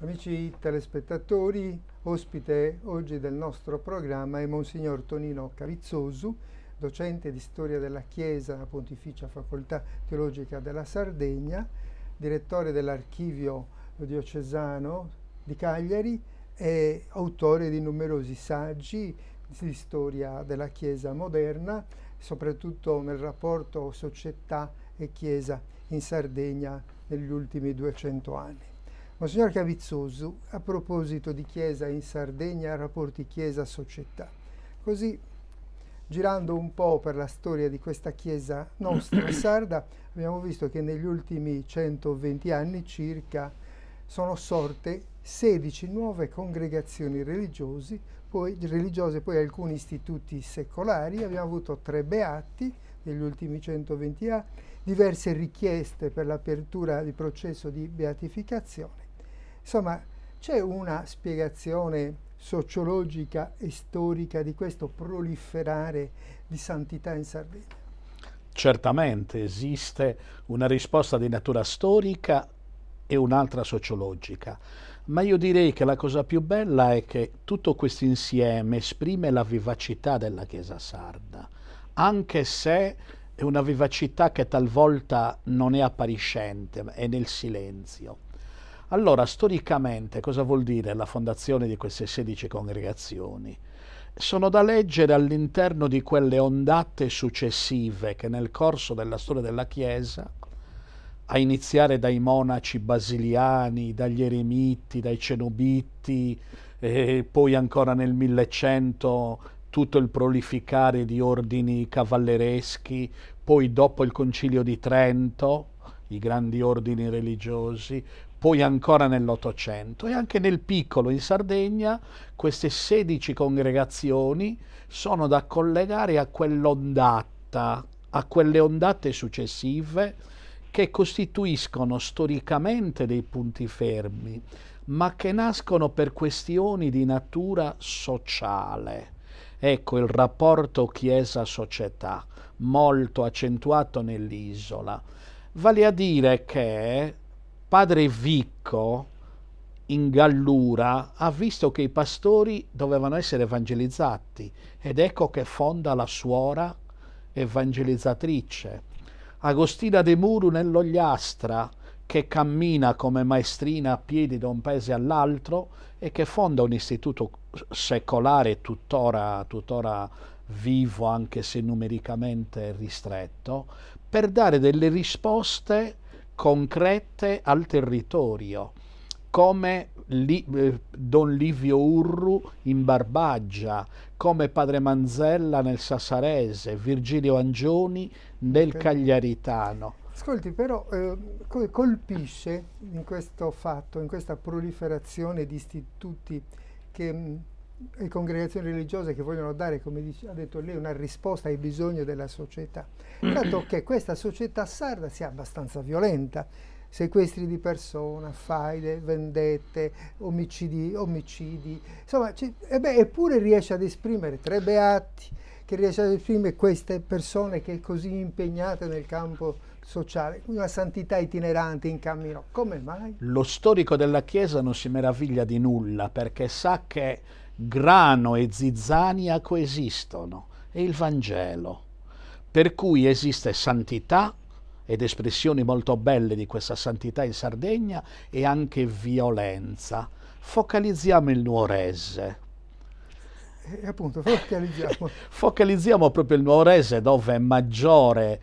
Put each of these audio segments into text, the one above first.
Amici telespettatori, ospite oggi del nostro programma è Monsignor Tonino Cavizzosu, docente di Storia della Chiesa alla Pontificia Facoltà Teologica della Sardegna, direttore dell'Archivio Diocesano di Cagliari e autore di numerosi saggi di storia della Chiesa moderna, soprattutto nel rapporto società e Chiesa in Sardegna negli ultimi 200 anni. Monsignor Cavizzosu, a proposito di Chiesa in Sardegna, rapporti Chiesa-società, così girando un po' per la storia di questa Chiesa nostra sarda, abbiamo visto che negli ultimi 120 anni circa sono sorte 16 nuove congregazioni religiose, poi, religiose, poi alcuni istituti secolari, abbiamo avuto tre beati negli ultimi 120 anni, diverse richieste per l'apertura di processo di beatificazione Insomma, c'è una spiegazione sociologica e storica di questo proliferare di santità in Sardegna? Certamente esiste una risposta di natura storica e un'altra sociologica, ma io direi che la cosa più bella è che tutto questo insieme esprime la vivacità della Chiesa sarda, anche se è una vivacità che talvolta non è appariscente, è nel silenzio. Allora, storicamente, cosa vuol dire la fondazione di queste 16 congregazioni? Sono da leggere all'interno di quelle ondate successive che nel corso della storia della Chiesa, a iniziare dai monaci basiliani, dagli eremiti, dai cenobiti, poi ancora nel 1100 tutto il prolificare di ordini cavallereschi, poi dopo il concilio di Trento, i grandi ordini religiosi, poi ancora nell'Ottocento e anche nel piccolo in Sardegna queste 16 congregazioni sono da collegare a quell'ondata, a quelle ondate successive che costituiscono storicamente dei punti fermi, ma che nascono per questioni di natura sociale. Ecco il rapporto Chiesa-società, molto accentuato nell'isola. Vale a dire che Padre Vicco in Gallura ha visto che i pastori dovevano essere evangelizzati ed ecco che fonda la suora evangelizzatrice. Agostina de Muru nell'Ogliastra che cammina come maestrina a piedi da un paese all'altro e che fonda un istituto secolare tuttora, tuttora vivo anche se numericamente ristretto per dare delle risposte concrete al territorio, come Li, eh, Don Livio Urru in Barbaggia, come Padre Manzella nel Sassarese, Virgilio Angioni nel Cagliaritano. Ascolti, però eh, colpisce in questo fatto, in questa proliferazione di istituti che le congregazioni religiose che vogliono dare, come dice, ha detto lei, una risposta ai bisogni della società. Tanto che questa società sarda sia abbastanza violenta, sequestri di persona, faide, vendette, omicidi, omicidi. Insomma, beh, eppure riesce ad esprimere tre beati, che riesce ad esprimere queste persone che è così impegnate nel campo sociale, una santità itinerante in cammino. Come mai? Lo storico della Chiesa non si meraviglia di nulla perché sa che grano e zizzania coesistono, è il Vangelo, per cui esiste santità ed espressioni molto belle di questa santità in Sardegna e anche violenza. Focalizziamo il nuorese. E appunto, focalizziamo. focalizziamo proprio il nuorese dove è maggiore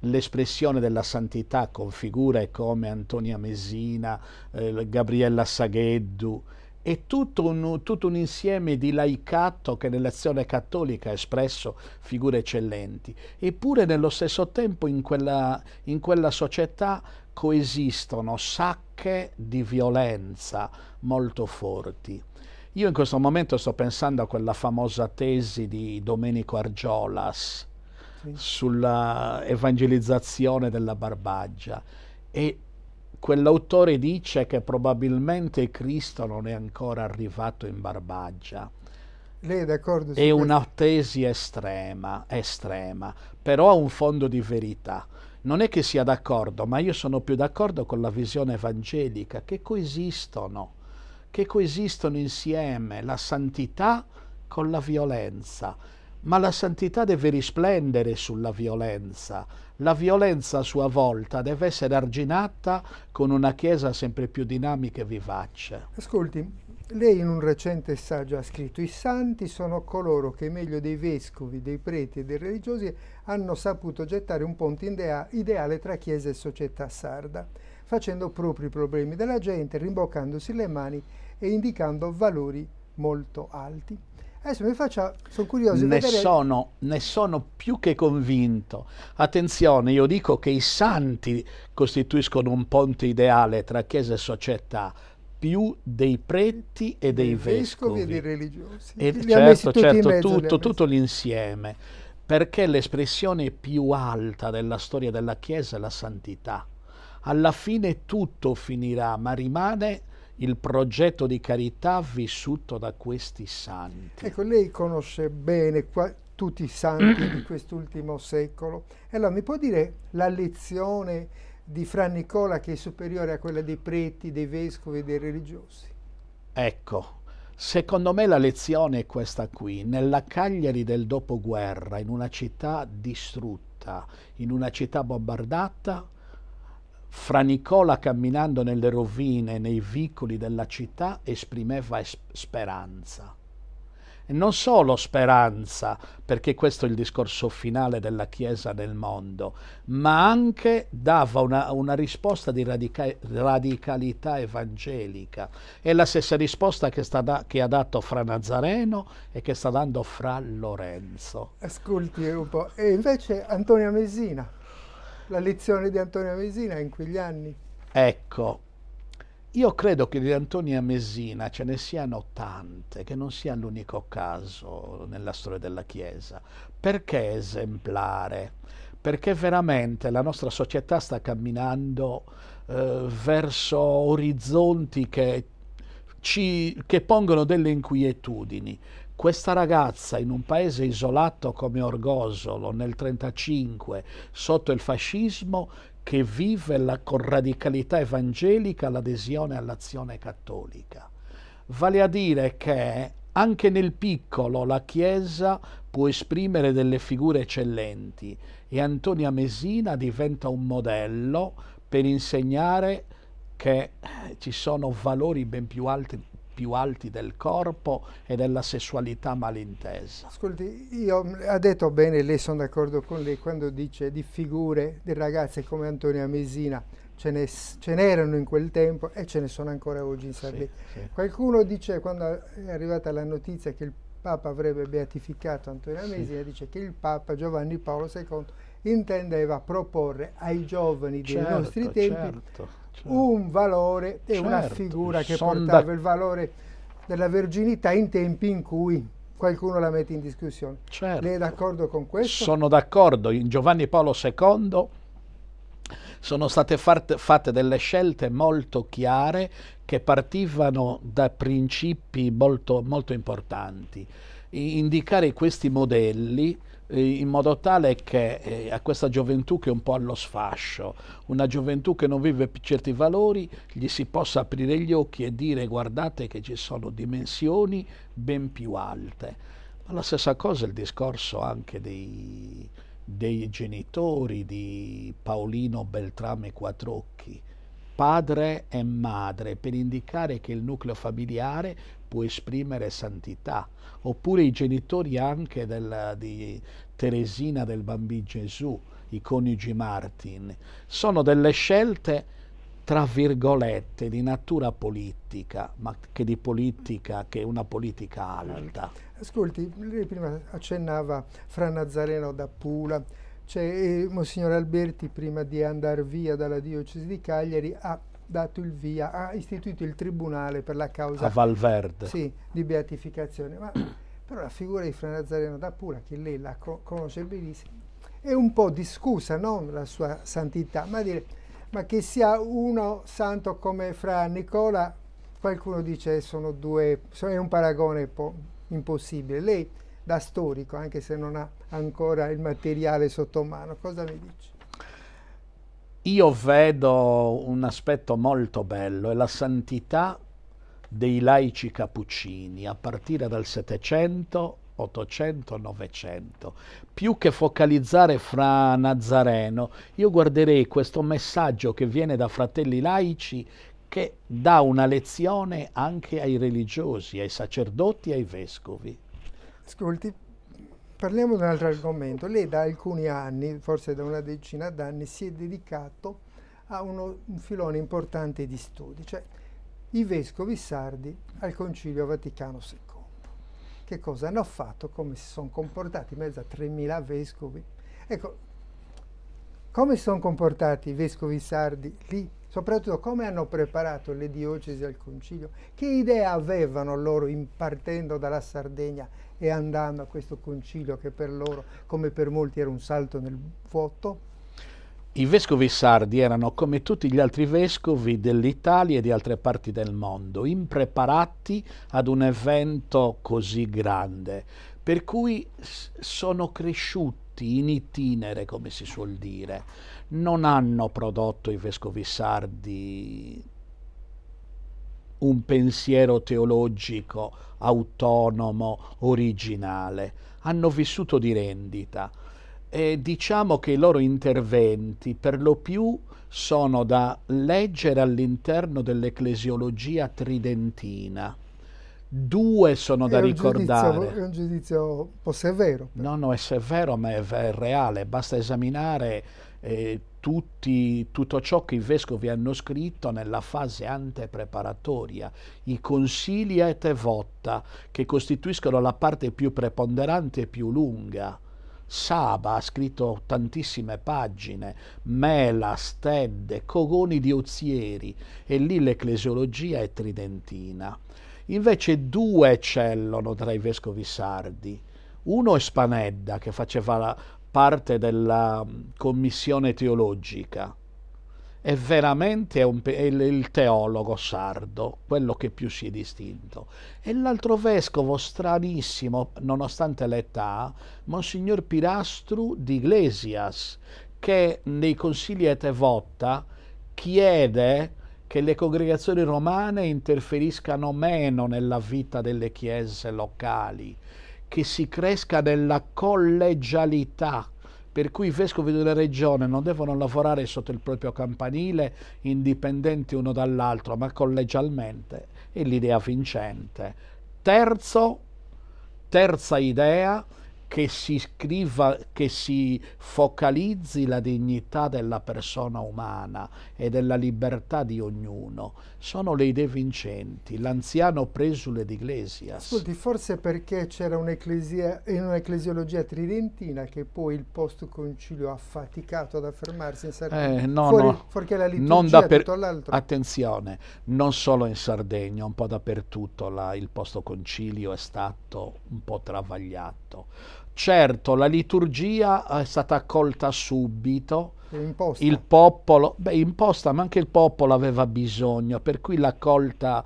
l'espressione della santità con figure come Antonia Mesina, eh, Gabriella Sagheddu, è tutto un, tutto un, insieme di laicato che nell'azione cattolica ha espresso figure eccellenti, eppure nello stesso tempo in quella, in quella società coesistono sacche di violenza molto forti. Io in questo momento sto pensando a quella famosa tesi di Domenico Argiolas sì. sulla evangelizzazione della barbaggia e quell'autore dice che probabilmente Cristo non è ancora arrivato in Barbagia. Lei è d'accordo? È una tesi estrema, estrema, però ha un fondo di verità. Non è che sia d'accordo, ma io sono più d'accordo con la visione evangelica, che coesistono, che coesistono insieme la santità con la violenza ma la santità deve risplendere sulla violenza. La violenza a sua volta deve essere arginata con una Chiesa sempre più dinamica e vivace. Ascolti, lei in un recente saggio ha scritto i santi sono coloro che meglio dei vescovi, dei preti e dei religiosi hanno saputo gettare un ponte ideale tra Chiesa e società sarda, facendo propri i problemi della gente, rimboccandosi le mani e indicando valori molto alti. Adesso mi faccia, sono curioso. Ne, vedere... sono, ne sono più che convinto. Attenzione, io dico che i santi costituiscono un ponte ideale tra chiesa e società più dei preti e dei vescovi, vescovi e dei religiosi. E li certo, certo, mezzo, tutto, tutto l'insieme, perché l'espressione più alta della storia della Chiesa è la santità. Alla fine tutto finirà, ma rimane il progetto di carità vissuto da questi santi. Ecco, lei conosce bene qua, tutti i santi di quest'ultimo secolo. Allora, mi può dire la lezione di Fra Nicola che è superiore a quella dei preti, dei vescovi e dei religiosi? Ecco, Secondo me la lezione è questa qui. Nella Cagliari del dopoguerra, in una città distrutta, in una città bombardata, fra Nicola camminando nelle rovine, nei vicoli della città, esprimeva speranza. E non solo speranza, perché questo è il discorso finale della Chiesa nel mondo, ma anche dava una, una risposta di radica- radicalità evangelica. È la stessa risposta che, da- che, ha dato Fra Nazareno e che sta dando Fra Lorenzo. Ascolti un po'. E invece Antonio Mesina. La lezione di Antonio Mesina in quegli anni. Ecco, io credo che di Antonio Messina ce ne siano tante, che non sia l'unico caso nella storia della Chiesa. Perché esemplare? Perché veramente la nostra società sta camminando eh, verso orizzonti che, ci, che pongono delle inquietudini. Questa ragazza in un paese isolato come Orgosolo nel 1935 sotto il fascismo che vive la, con radicalità evangelica l'adesione all'azione cattolica. Vale a dire che anche nel piccolo la Chiesa può esprimere delle figure eccellenti e Antonia Mesina diventa un modello per insegnare che ci sono valori ben più alti più alti del corpo e della sessualità malintesa. Ascolti, io, mm, ha detto bene lei, sono d'accordo con lei quando dice di figure di ragazze come Antonia Mesina, ce, ne, ce n'erano in quel tempo e ce ne sono ancora oggi in Sardegna. Sì, sì. Qualcuno dice, quando è arrivata la notizia che il Papa avrebbe beatificato Antonia Mesina, sì. dice che il Papa Giovanni Paolo II intendeva proporre ai giovani dei certo, nostri tempi certo, certo. un valore e una certo, figura che Sonda... portava il valore della verginità in tempi in cui qualcuno la mette in discussione. Certo. Lei è d'accordo con questo? Sono d'accordo. In Giovanni Paolo II sono state fatte delle scelte molto chiare che partivano da principi molto, molto importanti. indicare questi modelli in modo tale che eh, a questa gioventù che è un po' allo sfascio, una gioventù che non vive certi valori, gli si possa aprire gli occhi e dire guardate che ci sono dimensioni ben più alte. Ma la stessa cosa è il discorso anche dei, dei genitori di Paolino Beltrame Quattrocchi padre e madre per indicare che il nucleo familiare può esprimere santità, oppure i genitori anche della, di Teresina del Bambino Gesù, i coniugi Martin. Sono delle scelte, tra virgolette, di natura politica, ma che di politica, che è una politica alta. Ascolti, lei prima accennava Fra Nazareno da Pula, cioè, Monsignor Alberti, prima di andare via dalla diocesi di Cagliari, ha dato il via, ha istituito il tribunale per la causa a Valverde. Sì, di beatificazione. Ma, però la figura di Fra Nazareno da Pula, che lei la conosce benissimo, è un po' discusa, non la sua santità, ma dire, ma che sia uno santo come Fra Nicola, qualcuno dice eh, sono due, è un paragone impossibile. Lei da storico, anche se non ha ancora il materiale sotto mano. Cosa mi dici? Io vedo un aspetto molto bello, è la santità dei laici cappuccini a partire dal Settecento, Ottocento, Novecento. Più che focalizzare fra Nazareno, io guarderei questo messaggio che viene da fratelli laici che dà una lezione anche ai religiosi, ai sacerdoti, ai vescovi. Ascolti, parliamo di un altro argomento. Lei da alcuni anni, forse da una decina d'anni, si è dedicato a uno, un filone importante di studi, cioè i vescovi sardi al Concilio Vaticano II. Che cosa hanno fatto, come si sono comportati in mezzo a 3.000 vescovi. Ecco, come si sono comportati i vescovi sardi lì soprattutto come hanno preparato le diocesi al concilio, che idea avevano loro partendo dalla Sardegna e andando a questo concilio che per loro, come per molti, era un salto nel vuoto? I vescovi sardi erano, come tutti gli altri vescovi dell'Italia e di altre parti del mondo, impreparati ad un evento così grande, per cui sono cresciuti in itinere, come si suol dire non hanno prodotto i vescovi sardi un pensiero teologico autonomo, originale, hanno vissuto di rendita. E diciamo che i loro interventi per lo più sono da leggere all'interno dell'ecclesiologia tridentina due sono da ricordare. Giudizio, è un giudizio può essere vero. Però. No, no, è severo, ma è, è reale. Basta esaminare eh, tutti, tutto ciò che i vescovi hanno scritto nella fase antepreparatoria, i consilia e votta, che costituiscono la parte più preponderante e più lunga. Saba ha scritto tantissime pagine, Mela, Stedde, Cogoni di Ozieri e lì l'ecclesiologia è tridentina. Invece due eccellono tra i vescovi sardi. Uno è Spanedda, che faceva parte della mm, commissione teologica, è veramente un, è il teologo sardo, quello che più si è distinto. E l'altro vescovo stranissimo, nonostante l'età, Monsignor Pirastru di Iglesias, che nei consigli Etevotta chiede che le congregazioni romane interferiscano meno nella vita delle chiese locali, che si cresca nella collegialità, per cui i vescovi di una regione non devono lavorare sotto il proprio campanile indipendenti uno dall'altro, ma collegialmente, è l'idea vincente. Terzo, terza idea, che si, scriva, che si focalizzi la dignità della persona umana e della libertà di ognuno. Sono le idee vincenti, l'anziano presule d'Iglesias. Iglesias. Ascolti, forse perché c'era un'ecclesia, un'ecclesiologia tridentina che poi il post-concilio ha faticato ad affermarsi in Sardegna. Eh, no, Fuori, no. Fuorché la liturgia non da per... Attenzione, non solo in Sardegna, un po' dappertutto la, il post-concilio è stato un po' travagliato. Certo, la liturgia è stata accolta subito. Imposta. Il popolo, beh, imposta, ma anche il popolo aveva bisogno, per cui l'ha accolta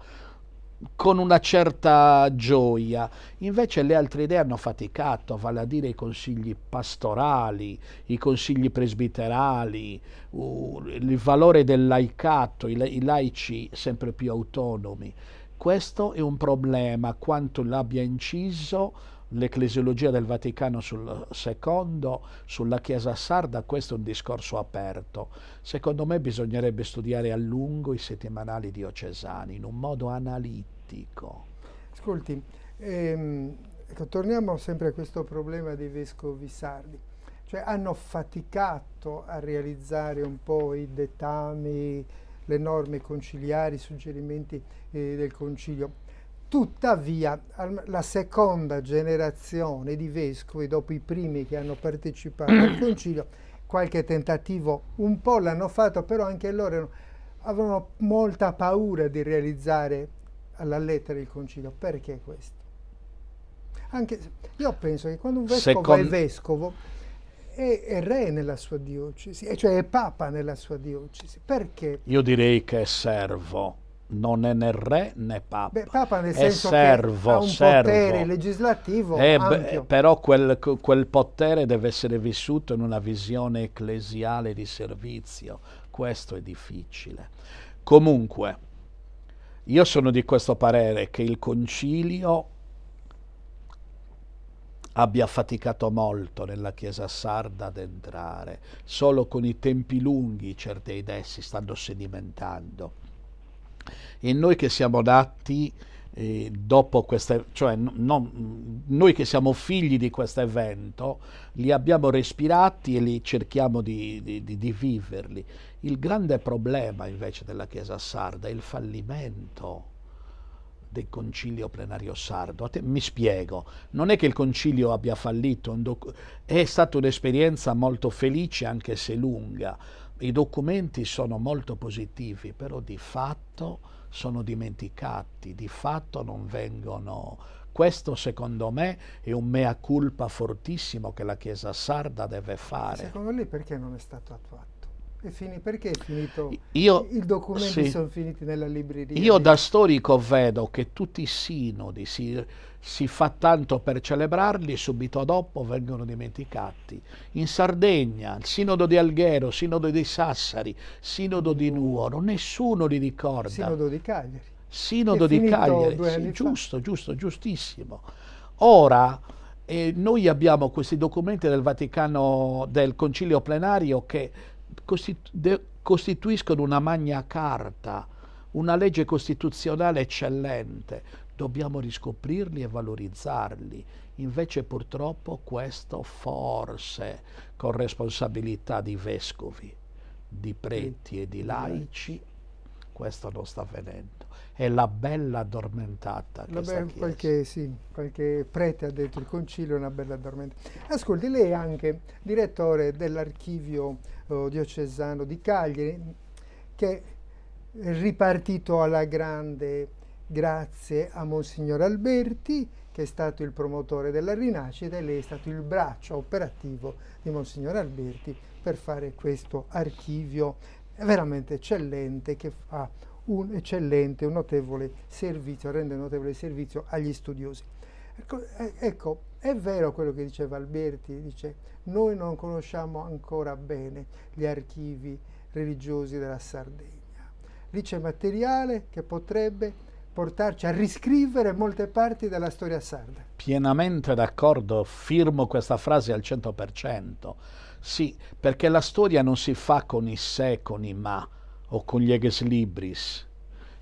con una certa gioia. Invece le altre idee hanno faticato, vale a dire i consigli pastorali, i consigli presbiterali, il valore del laicato, i laici sempre più autonomi. Questo è un problema, quanto l'abbia inciso l'ecclesiologia del Vaticano sul secondo, sulla Chiesa sarda, questo è un discorso aperto. Secondo me bisognerebbe studiare a lungo i settimanali diocesani in un modo analitico. Ascolti, ehm, ecco, torniamo sempre a questo problema dei vescovi sardi. Cioè hanno faticato a realizzare un po' i dettami, le norme conciliari, i suggerimenti eh, del concilio Tuttavia la seconda generazione di vescovi, dopo i primi che hanno partecipato al concilio, qualche tentativo un po' l'hanno fatto, però anche loro avevano molta paura di realizzare alla lettera il concilio. Perché questo? Anche, io penso che quando un vescovo Second... è vescovo è, è, re nella sua diocesi, cioè è papa nella sua diocesi. Perché? Io direi che è servo non è né re né papa, Beh, papa nel è servo, ha un servo. potere legislativo è, eh, però quel, quel, potere deve essere vissuto in una visione ecclesiale di servizio questo è difficile comunque io sono di questo parere che il concilio abbia faticato molto nella chiesa sarda ad entrare solo con i tempi lunghi certe idee si stanno sedimentando e noi che siamo nati eh, dopo questa, cioè no, noi che siamo figli di questo evento, li abbiamo respirati e li cerchiamo di, di, di, di viverli. Il grande problema invece della Chiesa sarda è il fallimento del concilio plenario sardo. Te, mi spiego, non è che il concilio abbia fallito, è stata un'esperienza molto felice anche se lunga, i documenti sono molto positivi, però di fatto sono dimenticati, di fatto non vengono... Questo secondo me è un mea culpa fortissimo che la Chiesa sarda deve fare. Secondo lei perché non è stato attuato? Fini, perché è finito? Io, I documenti sì. sono finiti nella libreria. Io da storico vedo che tutti i sinodi si, si fa tanto per celebrarli, e subito dopo vengono dimenticati. In Sardegna, il sinodo di Alghero, il sinodo di Sassari, il sinodo di Nuoro, nessuno li ricorda. Il Sinodo di Cagliari. Sinodo di Cagliari, sì, giusto, giusto, giustissimo. Ora eh, noi abbiamo questi documenti del Vaticano, del Concilio plenario che costituiscono una magna carta, una legge costituzionale eccellente. Dobbiamo riscoprirli e valorizzarli. Invece purtroppo questo forse con responsabilità di vescovi, di preti e di laici, questo non sta avvenendo è la bella addormentata. Vabbè, qualche, sì, qualche prete ha detto il concilio è una bella addormentata. Ascolti, lei è anche direttore dell'archivio oh, diocesano di Cagliari, che è ripartito alla grande grazie a Monsignor Alberti, che è stato il promotore della rinascita e lei è stato il braccio operativo di Monsignor Alberti per fare questo archivio veramente eccellente che fa un eccellente, un notevole servizio, rende un notevole servizio agli studiosi. Ecco, eh, ecco, è vero quello che diceva Alberti, dice noi non conosciamo ancora bene gli archivi religiosi della Sardegna. Lì c'è materiale che potrebbe portarci a riscrivere molte parti della storia sarda. Pienamente d'accordo, firmo questa frase al 100%. Sì, perché la storia non si fa con i se, con i ma, o con gli ex libris,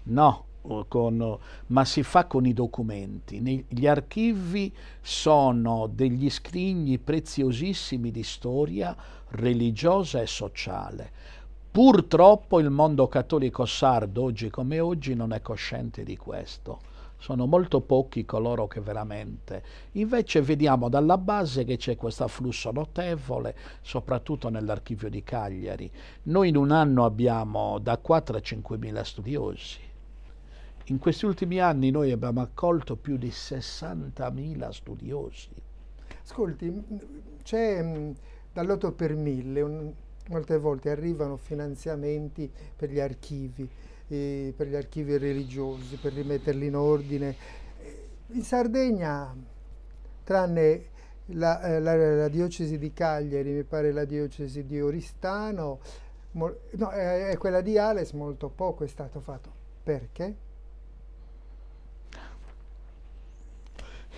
no, con, ma si fa con i documenti. Gli archivi sono degli scrigni preziosissimi di storia religiosa e sociale. Purtroppo il mondo cattolico sardo, oggi come oggi, non è cosciente di questo sono molto pochi coloro che veramente. Invece vediamo dalla base che c'è questo afflusso notevole, soprattutto nell'archivio di Cagliari. Noi in un anno abbiamo da 4 a 5 mila studiosi. In questi ultimi anni noi abbiamo accolto più di 60.000 studiosi. Ascolti, c'è dall'8 per mille, un, molte volte arrivano finanziamenti per gli archivi eh, per gli archivi religiosi, per rimetterli in ordine. Eh, in Sardegna, tranne la, eh, la, la diocesi di Cagliari, mi pare la diocesi di Oristano, mol, no, eh, quella di Ales, molto poco è stato fatto. Perché?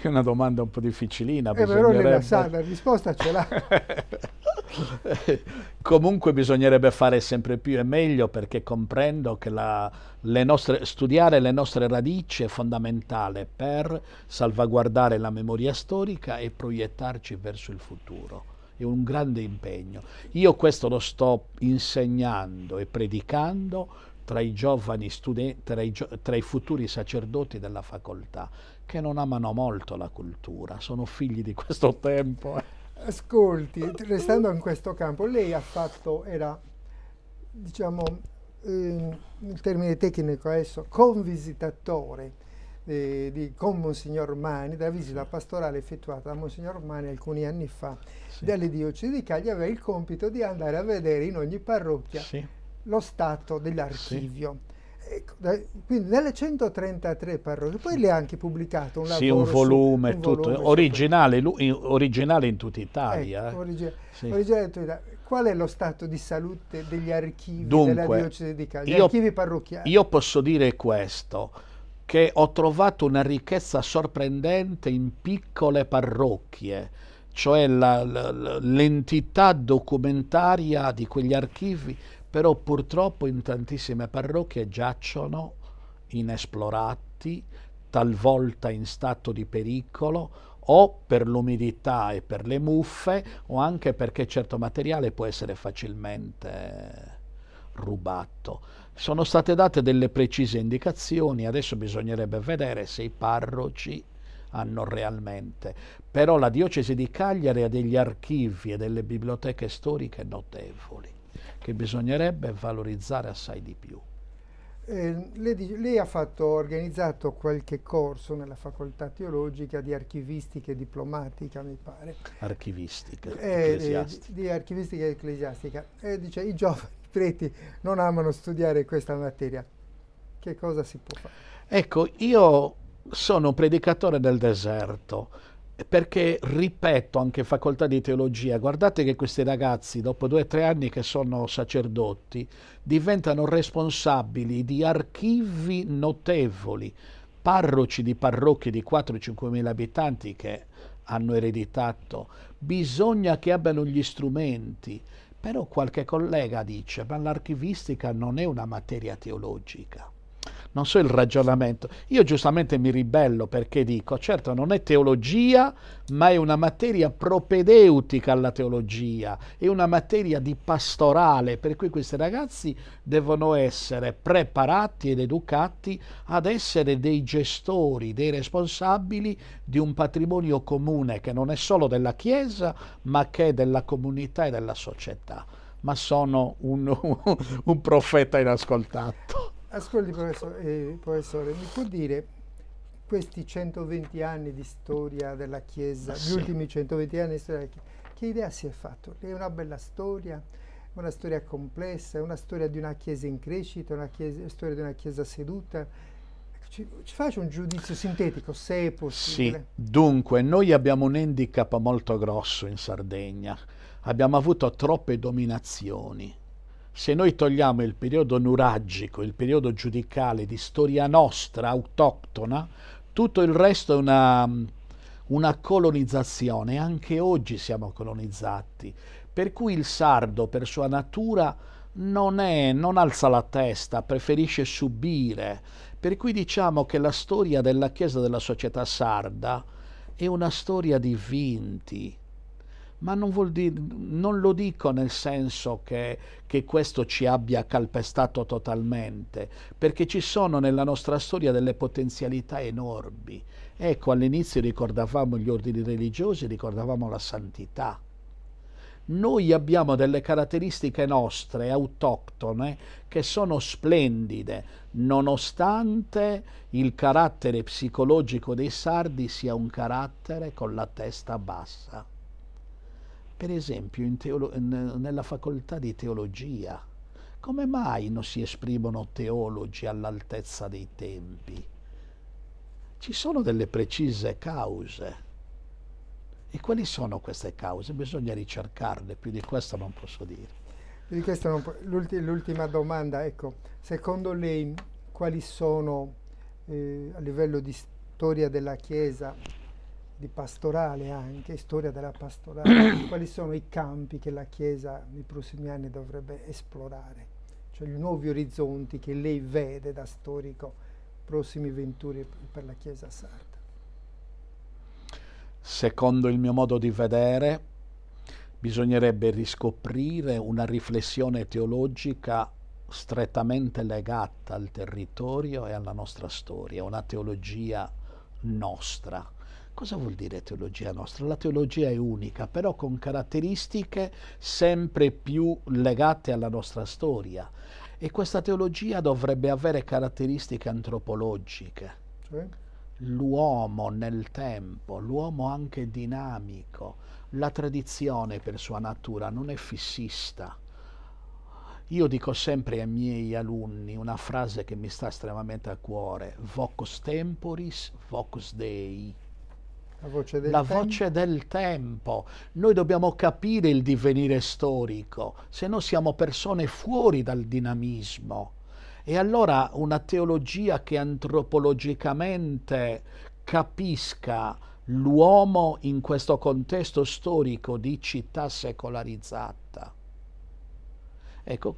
È una domanda un po' difficilina. Eh, però nella sa, la risposta ce l'ha. Comunque bisognerebbe fare sempre più e meglio perché comprendo che la, le nostre, studiare le nostre radici è fondamentale per salvaguardare la memoria storica e proiettarci verso il futuro. È un grande impegno. Io questo lo sto insegnando e predicando tra i giovani studenti, tra, tra i, futuri sacerdoti della facoltà, che non amano molto la cultura, sono figli di questo tempo. Eh. Ascolti, restando in questo campo, lei ha fatto, era, diciamo, eh, il termine tecnico adesso, convisitatore eh, di, con Monsignor Mani, della visita pastorale effettuata da Monsignor Mani alcuni anni fa sì. dalle diocesi di Cagli, aveva il compito di andare a vedere in ogni parrocchia sì. lo stato dell'archivio. Sì. Ecco, dai, quindi nelle 133 parrocchie, poi le ha anche pubblicato un lavoro. Sì, un volume, su, un tutto, volume originale, lui, originale, in tutta Italia. Ecco, eh. origine, sì. originale in tutta Italia. Qual è lo stato di salute degli archivi Dunque, della diocesi di Cagliari, io, archivi parrocchiali? Io posso dire questo, che ho trovato una ricchezza sorprendente in piccole parrocchie, cioè l'entità documentaria di quegli archivi però purtroppo in tantissime parrocchie giacciono inesplorati, talvolta in stato di pericolo o per l'umidità e per le muffe o anche perché certo materiale può essere facilmente rubato. Sono state date delle precise indicazioni, adesso bisognerebbe vedere se i parroci hanno realmente, però la diocesi di Cagliari ha degli archivi e delle biblioteche storiche notevoli che bisognerebbe valorizzare assai di più. Eh, lei, lei, ha fatto, organizzato qualche corso nella facoltà teologica di archivistica e diplomatica, mi pare. Archivistica, eh, eh ecclesiastica. Di, di, archivistica e ecclesiastica. Eh, dice, i giovani preti non amano studiare questa materia. Che cosa si può fare? Ecco, io sono predicatore del deserto perché ripeto anche facoltà di teologia, guardate che questi ragazzi dopo due o tre anni che sono sacerdoti diventano responsabili di archivi notevoli, parroci di parrocchie di 4-5 mila abitanti che hanno ereditato, bisogna che abbiano gli strumenti, però qualche collega dice ma l'archivistica non è una materia teologica non so il ragionamento. Io giustamente mi ribello perché dico, certo non è teologia, ma è una materia propedeutica alla teologia, è una materia di pastorale, per cui questi ragazzi devono essere preparati ed educati ad essere dei gestori, dei responsabili di un patrimonio comune che non è solo della Chiesa, ma che è della comunità e della società. Ma sono un, un profeta inascoltato. Ascolti professore, eh, professore, mi può dire questi 120 anni di storia della Chiesa, sì. gli ultimi 120 anni di storia della Chiesa, che idea si è fatto? È una bella storia, una storia complessa, una storia di una Chiesa in crescita, una chiesa, storia di una Chiesa seduta. Ecco, ci, ci faccio un giudizio sintetico, se è possibile. Sì, dunque, noi abbiamo un handicap molto grosso in Sardegna. Abbiamo avuto troppe dominazioni se noi togliamo il periodo nuragico, il periodo giudicale di storia nostra autoctona, tutto il resto è una, una colonizzazione, anche oggi siamo colonizzati, per cui il sardo per sua natura non, è, non alza la testa, preferisce subire, per cui diciamo che la storia della Chiesa della società sarda è una storia di vinti, ma non, dire, non, lo dico nel senso che, che, questo ci abbia calpestato totalmente, perché ci sono nella nostra storia delle potenzialità enormi. Ecco, all'inizio ricordavamo gli ordini religiosi, ricordavamo la santità. Noi abbiamo delle caratteristiche nostre, autoctone, che sono splendide, nonostante il carattere psicologico dei sardi sia un carattere con la testa bassa per esempio teolo- nella facoltà di teologia, come mai non si esprimono teologi all'altezza dei tempi? Ci sono delle precise cause. E quali sono queste cause? Bisogna ricercarle, più di questo non posso dire. Po- l'ulti- l'ultima domanda, ecco, secondo lei quali sono eh, a livello di storia della Chiesa di pastorale anche, storia della pastorale, quali sono i campi che la Chiesa nei prossimi anni dovrebbe esplorare, cioè i nuovi orizzonti che lei vede da storico prossimi venturi per la Chiesa sarda. Secondo il mio modo di vedere, bisognerebbe riscoprire una riflessione teologica strettamente legata al territorio e alla nostra storia, una teologia nostra Cosa vuol dire teologia nostra? La teologia è unica, però con caratteristiche sempre più legate alla nostra storia. E questa teologia dovrebbe avere caratteristiche antropologiche. Cioè? L'uomo nel tempo, l'uomo anche dinamico, la tradizione per sua natura non è fissista. Io dico sempre ai miei alunni una frase che mi sta estremamente a cuore, vocus temporis, vocus dei la, voce del, la voce del, tempo. Noi dobbiamo capire il divenire storico, se no siamo persone fuori dal dinamismo. E allora una teologia che antropologicamente capisca l'uomo in questo contesto storico di città secolarizzata. Ecco,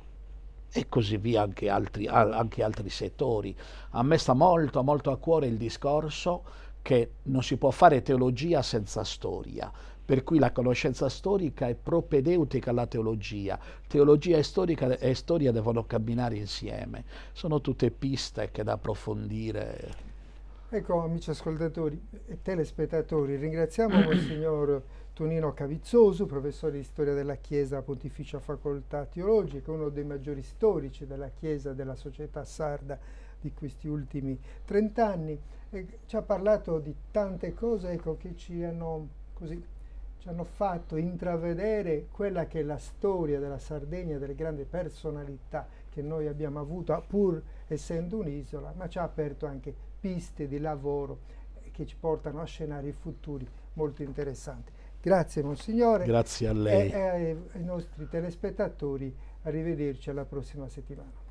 e così via anche altri, anche altri settori. A me sta molto, molto a cuore il discorso che non si può fare teologia senza storia, per cui la conoscenza storica è propedeutica alla teologia. Teologia e, storica, e storia devono camminare insieme. Sono tutte piste che da approfondire. Ecco, amici ascoltatori e telespettatori, ringraziamo il signor Tonino Cavizzoso, professore di storia della Chiesa Pontificia Facoltà Teologica, uno dei maggiori storici della Chiesa e della società sarda di questi ultimi 30 anni. E Ci ha parlato di tante cose ecco, che ci hanno, così, ci hanno fatto intravedere quella che è la storia della Sardegna, delle grandi personalità che noi abbiamo avuto, ah, pur essendo un'isola, ma ci ha aperto anche piste di lavoro che ci portano a scenari futuri molto interessanti. Grazie Monsignore. Grazie a lei. E, e eh, ai nostri telespettatori. Arrivederci alla prossima settimana.